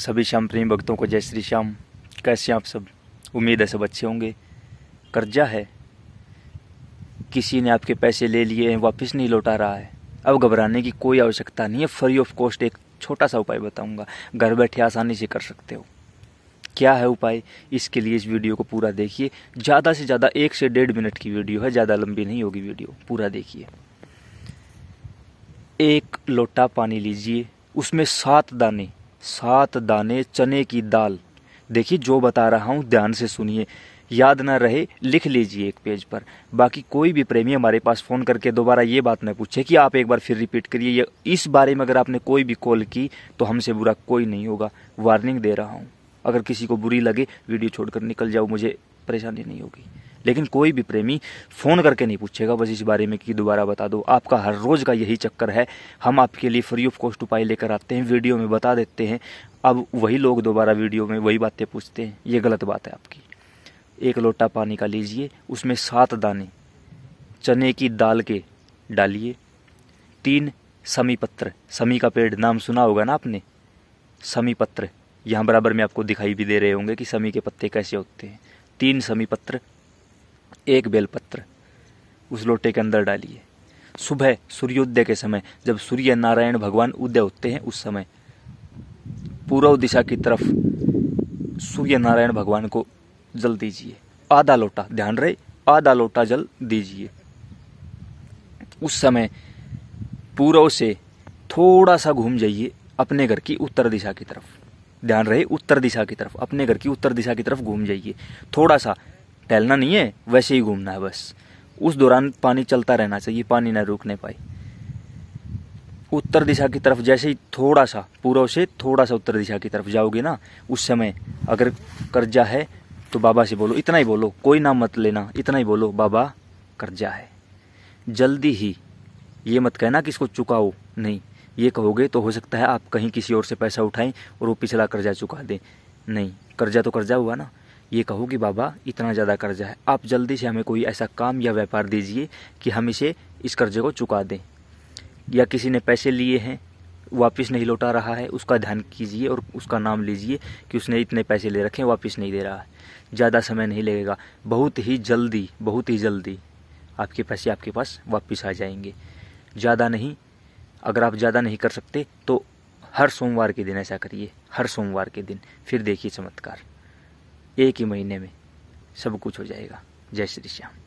सभी श्याम प्रेमी भक्तों को जय श्री श्याम कैसे आप सब उम्मीद है सब अच्छे होंगे कर्जा है किसी ने आपके पैसे ले लिए हैं वापस नहीं लौटा रहा है अब घबराने की कोई आवश्यकता नहीं है फ्री ऑफ कॉस्ट एक छोटा सा उपाय बताऊंगा घर बैठे आसानी से कर सकते हो क्या है उपाय इसके लिए इस वीडियो को पूरा देखिए ज़्यादा से ज़्यादा एक से डेढ़ मिनट की वीडियो है ज़्यादा लंबी नहीं होगी वीडियो पूरा देखिए एक लोटा पानी लीजिए उसमें सात दाने सात दाने चने की दाल देखिए जो बता रहा हूँ ध्यान से सुनिए याद ना रहे लिख लीजिए एक पेज पर बाकी कोई भी प्रेमी हमारे पास फ़ोन करके दोबारा ये बात ना पूछे कि आप एक बार फिर रिपीट करिए या इस बारे में अगर आपने कोई भी कॉल की तो हमसे बुरा कोई नहीं होगा वार्निंग दे रहा हूँ अगर किसी को बुरी लगे वीडियो छोड़कर निकल जाओ मुझे परेशानी नहीं होगी लेकिन कोई भी प्रेमी फ़ोन करके नहीं पूछेगा बस इस बारे में कि दोबारा बता दो आपका हर रोज़ का यही चक्कर है हम आपके लिए फ्री ऑफ कॉस्ट उपाय लेकर आते हैं वीडियो में बता देते हैं अब वही लोग दोबारा वीडियो में वही बातें पूछते हैं ये गलत बात है आपकी एक लोटा पानी का लीजिए उसमें सात दाने चने की दाल के डालिए तीन समी पत्र समी का पेड़ नाम सुना होगा ना आपने समी पत्र यहाँ बराबर में आपको दिखाई भी दे रहे होंगे कि समी के पत्ते कैसे होते हैं तीन समी पत्र एक बेलपत्र उस लोटे के अंदर डालिए सुबह सूर्योदय के समय जब सूर्य नारायण भगवान उदय होते हैं उस समय पूर्व दिशा की तरफ सूर्य नारायण भगवान को जल दीजिए आधा लोटा ध्यान रहे आधा लोटा जल दीजिए उस समय पूर्व से थोड़ा सा घूम जाइए अपने घर की उत्तर दिशा की तरफ ध्यान रहे उत्तर दिशा की तरफ अपने घर की उत्तर दिशा की तरफ घूम जाइए थोड़ा सा टहलना नहीं है वैसे ही घूमना है बस उस दौरान पानी चलता रहना चाहिए पानी ना रुकने पाए उत्तर दिशा की तरफ जैसे ही थोड़ा सा पूर्व से थोड़ा सा उत्तर दिशा की तरफ जाओगे ना उस समय अगर कर्जा है तो बाबा से बोलो इतना ही बोलो कोई नाम मत लेना इतना ही बोलो बाबा कर्जा है जल्दी ही ये मत कहना कि इसको चुकाओ नहीं ये कहोगे तो हो सकता है आप कहीं किसी और से पैसा उठाएं और वो पिछला कर्जा चुका दें नहीं कर्जा तो कर्जा हुआ ना ये कहो कि बाबा इतना ज़्यादा कर्जा है आप जल्दी से हमें कोई ऐसा काम या व्यापार दीजिए कि हम इसे इस कर्जे को चुका दें या किसी ने पैसे लिए हैं वापस नहीं लौटा रहा है उसका ध्यान कीजिए और उसका नाम लीजिए कि उसने इतने पैसे ले रखे हैं वापस नहीं दे रहा है ज़्यादा समय नहीं लगेगा बहुत ही जल्दी बहुत ही जल्दी आपके पैसे आपके पास वापस आ जाएंगे ज़्यादा नहीं अगर आप ज़्यादा नहीं कर सकते तो हर सोमवार के दिन ऐसा करिए हर सोमवार के दिन फिर देखिए चमत्कार एक ही महीने में सब कुछ हो जाएगा जय श्री श्याम